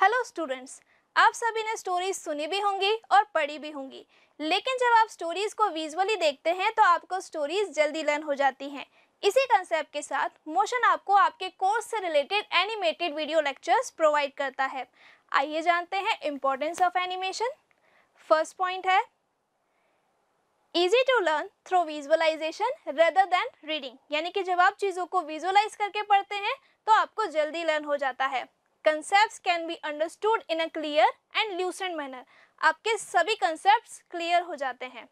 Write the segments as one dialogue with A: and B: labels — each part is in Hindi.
A: हेलो स्टूडेंट्स आप सभी ने स्टोरीज सुनी भी होंगी और पढ़ी भी होंगी लेकिन जब आप स्टोरीज को विजुअली देखते हैं तो आपको स्टोरीज जल्दी लर्न हो जाती हैं इसी कंसेप्ट के साथ मोशन आपको आपके कोर्स से related animated video lectures provide करता है आइए जानते हैं importance of animation first point है easy to learn through visualisation rather than reading यानी कि जब आप चीज़ों को विजुअलाइज करके पढ़ते हैं तो आपको जल्दी लर्न हो जाता है concept can be understood in a clear and lucent manner आपके सभी कंसेप्ट क्लियर हो जाते हैं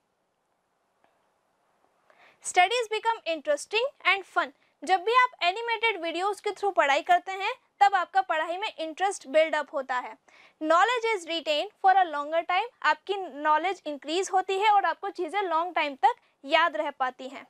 A: studies become interesting and fun जब भी आप एनिमेटेड वीडियोस के थ्रू पढ़ाई करते हैं तब आपका पढ़ाई में इंटरेस्ट बिल्डअप होता है knowledge is retain for a longer time आपकी नॉलेज इंक्रीज होती है और आपको चीज़ें लॉन्ग टाइम तक याद रह पाती हैं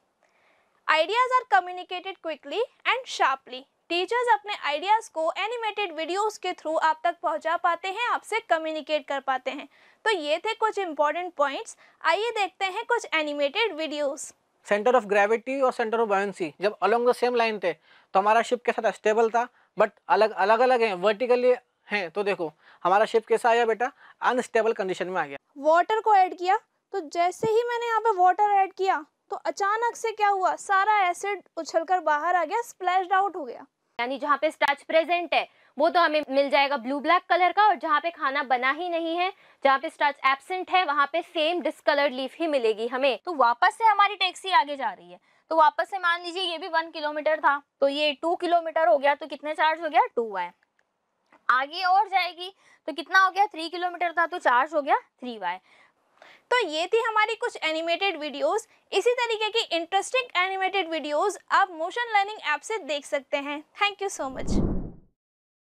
A: ideas are communicated quickly and sharply teachers अपने आइडियाज़ को एनिमेटेड वीडियोस के थ्रू आप तक पहुंचा पाते हैं आपसे कम्युनिकेट कर पाते हैं तो ये थे कुछ इंपॉर्टेंट पॉइंट्स आइए देखते हैं कुछ animated videos
B: centre of gravity और सेंटर ऑफ बायसी जब अलोंग द सेम लाइन थे तो हमारा शिप के साथ स्टेबल था बट अलग अलग अलग है वर्टिकली है तो देखो हमारा शिप कैसा आया बेटा अनस्टेबल कंडीशन में आ गया
A: वाटर को ऐड किया तो जैसे ही मैंने यहाँ पे वाटर ऐड किया तो अचानक से क्या हुआ सारा एसिड उछलकर बाहर आ गया स्प्लैश आउट हो गया यानी जहाँ पे स्टार्च प्रेजेंट है वो तो हमें
C: मिल जाएगा ब्लू ब्लैक कलर का और जहाँ पे खाना बना ही नहीं है जहाँ पे स्टार्च एबसेंट है वहाँ पे सेम डिस्कलर्ड लीफ ही मिलेगी हमें तो वापस से हमारी टैक्सी आगे जा रही है तो वापस से मान लीजिए ये भी वन किलोमीटर था तो ये टू किलोमीटर हो गया तो कितने चार्ज हो गया टू वाई
A: आगे और जाएगी तो कितना हो गया थ्री किलोमीटर था तो चार्ज हो गया थ्री वाई तो ये थी हमारी कुछ एनिमेटेड वीडियोस इसी तरीके की इंटरेस्टिंग एनिमेटेड वीडियोस आप मोशन लर्निंग ऐप से देख सकते हैं थैंक यू सो मच